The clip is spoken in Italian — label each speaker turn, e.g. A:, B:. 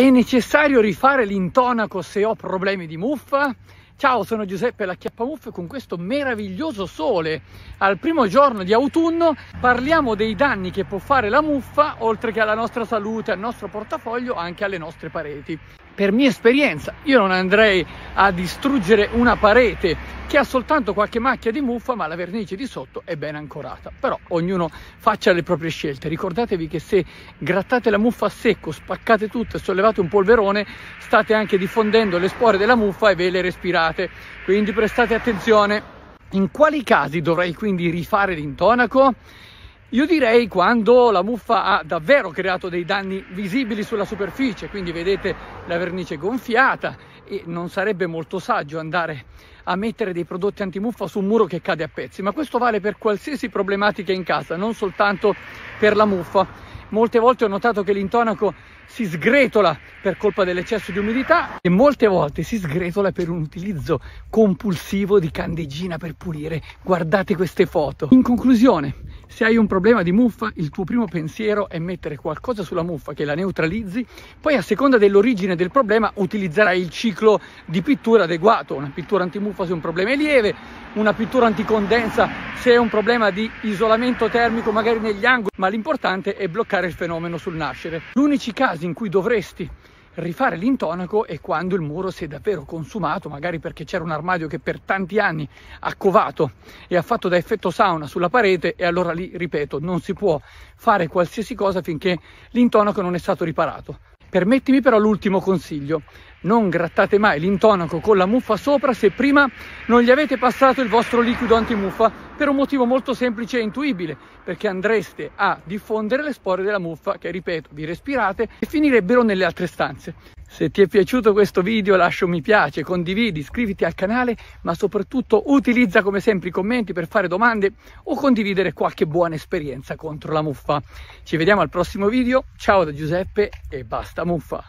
A: È necessario rifare l'intonaco se ho problemi di muffa? Ciao, sono Giuseppe La Chiappamuff e con questo meraviglioso sole al primo giorno di autunno parliamo dei danni che può fare la muffa oltre che alla nostra salute, al nostro portafoglio, anche alle nostre pareti per mia esperienza, io non andrei a distruggere una parete che ha soltanto qualche macchia di muffa, ma la vernice di sotto è ben ancorata. Però ognuno faccia le proprie scelte. Ricordatevi che se grattate la muffa a secco, spaccate tutto e sollevate un polverone, state anche diffondendo le spore della muffa e ve le respirate. Quindi prestate attenzione. In quali casi dovrei quindi rifare l'intonaco? Io direi quando la muffa ha davvero creato dei danni visibili sulla superficie, quindi vedete la vernice gonfiata e non sarebbe molto saggio andare a mettere dei prodotti antimuffa su un muro che cade a pezzi, ma questo vale per qualsiasi problematica in casa, non soltanto per la muffa. Molte volte ho notato che l'intonaco si sgretola per colpa dell'eccesso di umidità e molte volte si sgretola per un utilizzo compulsivo di candeggina per pulire. Guardate queste foto. In conclusione, se hai un problema di muffa, il tuo primo pensiero è mettere qualcosa sulla muffa che la neutralizzi, poi a seconda dell'origine del problema utilizzerai il ciclo di pittura adeguato, una pittura antimuffa se un problema è lieve, una pittura anticondensa se è un problema di isolamento termico magari negli angoli, ma l'importante è bloccare il fenomeno sul nascere. Gli unici casi in cui dovresti rifare l'intonaco e quando il muro si è davvero consumato, magari perché c'era un armadio che per tanti anni ha covato e ha fatto da effetto sauna sulla parete e allora lì, ripeto, non si può fare qualsiasi cosa finché l'intonaco non è stato riparato. Permettimi però l'ultimo consiglio, non grattate mai l'intonaco con la muffa sopra se prima non gli avete passato il vostro liquido antimuffa per un motivo molto semplice e intuibile, perché andreste a diffondere le spore della muffa che, ripeto, vi respirate e finirebbero nelle altre stanze. Se ti è piaciuto questo video lascia un mi piace, condividi, iscriviti al canale, ma soprattutto utilizza come sempre i commenti per fare domande o condividere qualche buona esperienza contro la muffa. Ci vediamo al prossimo video, ciao da Giuseppe e basta muffa!